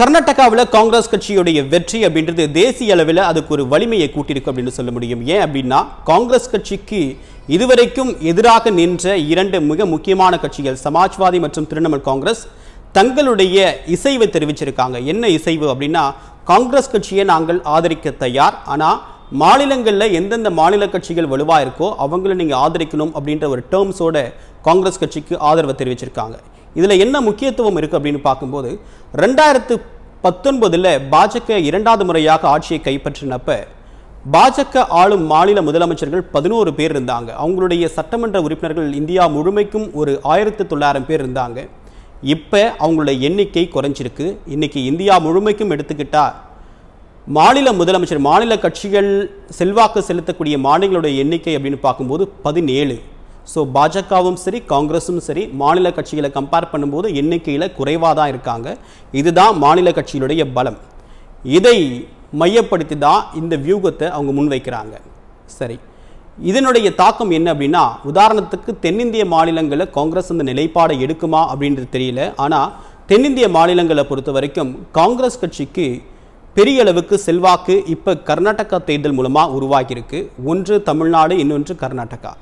கர்நாடகாவில் காங்கிரஸ் கட்சியுடைய வெற்றி அப்படின்றது தேசிய அளவில் அதுக்கு ஒரு வலிமையை கூட்டியிருக்கும் அப்படின்னு சொல்ல முடியும் ஏன் அப்படின்னா காங்கிரஸ் கட்சிக்கு இதுவரைக்கும் எதிராக நின்ற இரண்டு மிக முக்கியமான கட்சிகள் சமாஜ்வாதி மற்றும் திரிணாமுல் காங்கிரஸ் தங்களுடைய இசைவை தெரிவிச்சிருக்காங்க என்ன இசைவு அப்படின்னா காங்கிரஸ் கட்சியை நாங்கள் ஆதரிக்க தயார் ஆனால் மாநிலங்களில் எந்தெந்த மாநில கட்சிகள் வலுவாக இருக்கோ அவங்கள நீங்கள் ஆதரிக்கணும் அப்படின்ற ஒரு டேர்ம்ஸோட காங்கிரஸ் கட்சிக்கு ஆதரவை தெரிவிச்சிருக்காங்க இதில் என்ன முக்கியத்துவம் இருக்குது அப்படின்னு பார்க்கும்போது ரெண்டாயிரத்து பத்தொன்பதில் பாஜக இரண்டாவது முறையாக ஆட்சியை கைப்பற்றினப்ப பாஜக ஆளும் மாநில முதலமைச்சர்கள் பதினோரு பேர் இருந்தாங்க அவங்களுடைய சட்டமன்ற உறுப்பினர்கள் இந்தியா முழுமைக்கும் ஒரு ஆயிரத்து தொள்ளாயிரம் பேர் இருந்தாங்க இப்போ அவங்களுடைய எண்ணிக்கை குறைஞ்சிருக்கு இன்றைக்கி இந்தியா முழுமைக்கும் எடுத்துக்கிட்டால் மாநில முதலமைச்சர் மாநில கட்சிகள் செல்வாக்கு செலுத்தக்கூடிய மாநிலங்களுடைய எண்ணிக்கை அப்படின்னு பார்க்கும்போது பதினேழு ஸோ பாஜகவும் சரி காங்கிரஸும் சரி மாநில கட்சிகளை கம்பேர் பண்ணும்போது எண்ணிக்கையில் குறைவாக தான் இருக்காங்க இதுதான் மாநில கட்சிகளுடைய பலம் இதை மையப்படுத்தி தான் இந்த வியூகத்தை அவங்க முன்வைக்கிறாங்க சரி இதனுடைய தாக்கம் என்ன அப்படின்னா உதாரணத்துக்கு தென்னிந்திய மாநிலங்களில் காங்கிரஸ் அந்த நிலைப்பாடை எடுக்குமா அப்படின்றது தெரியல ஆனால் தென்னிந்திய மாநிலங்களை பொறுத்த வரைக்கும் காங்கிரஸ் கட்சிக்கு பெரிய அளவுக்கு செல்வாக்கு இப்போ கர்நாடகா தேர்தல் மூலமாக உருவாகியிருக்கு ஒன்று தமிழ்நாடு இன்னொன்று கர்நாடகா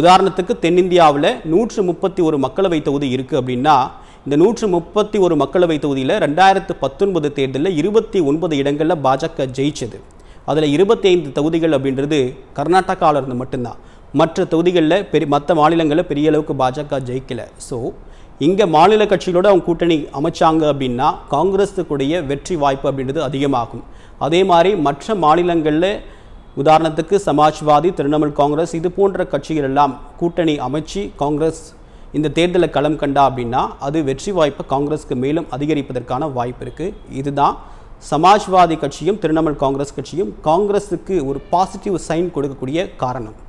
உதாரணத்துக்கு தென்னிந்தியாவில் நூற்று முப்பத்தி ஒரு மக்களவை தொகுதி இருக்குது அப்படின்னா இந்த நூற்று முப்பத்தி ஒரு மக்களவை தொகுதியில் ரெண்டாயிரத்து பத்தொன்பது தேர்தலில் இருபத்தி ஒன்பது இடங்களில் பாஜக ஜெயிச்சது அதில் இருபத்தி ஐந்து தொகுதிகள் அப்படின்றது கர்நாடகாவில் இருந்து மட்டும்தான் மற்ற தொகுதிகளில் பெரிய மற்ற மாநிலங்களில் பெரிய அளவுக்கு பாஜக ஜெயிக்கலை ஸோ இங்கே மாநில கட்சிகளோடு அவங்க கூட்டணி அமைச்சாங்க அப்படின்னா காங்கிரஸுக்குடைய வெற்றி வாய்ப்பு அப்படின்றது அதிகமாகும் அதே மாதிரி மற்ற மாநிலங்களில் உதாரணத்துக்கு சமாஜ்வாதி திரிணாமுல் காங்கிரஸ் இது போன்ற கட்சிகள் எல்லாம் கூட்டணி அமைச்சு காங்கிரஸ் இந்த தேர்தலை களம் கண்டா அப்படின்னா அது வெற்றி வாய்ப்பை காங்கிரஸ்க்கு மேலும் அதிகரிப்பதற்கான வாய்ப்பு இருக்குது இதுதான் சமாஜ்வாதி கட்சியும் திரிணாமுல் காங்கிரஸ் கட்சியும் காங்கிரஸுக்கு ஒரு பாசிட்டிவ் சைன் கொடுக்கக்கூடிய காரணம்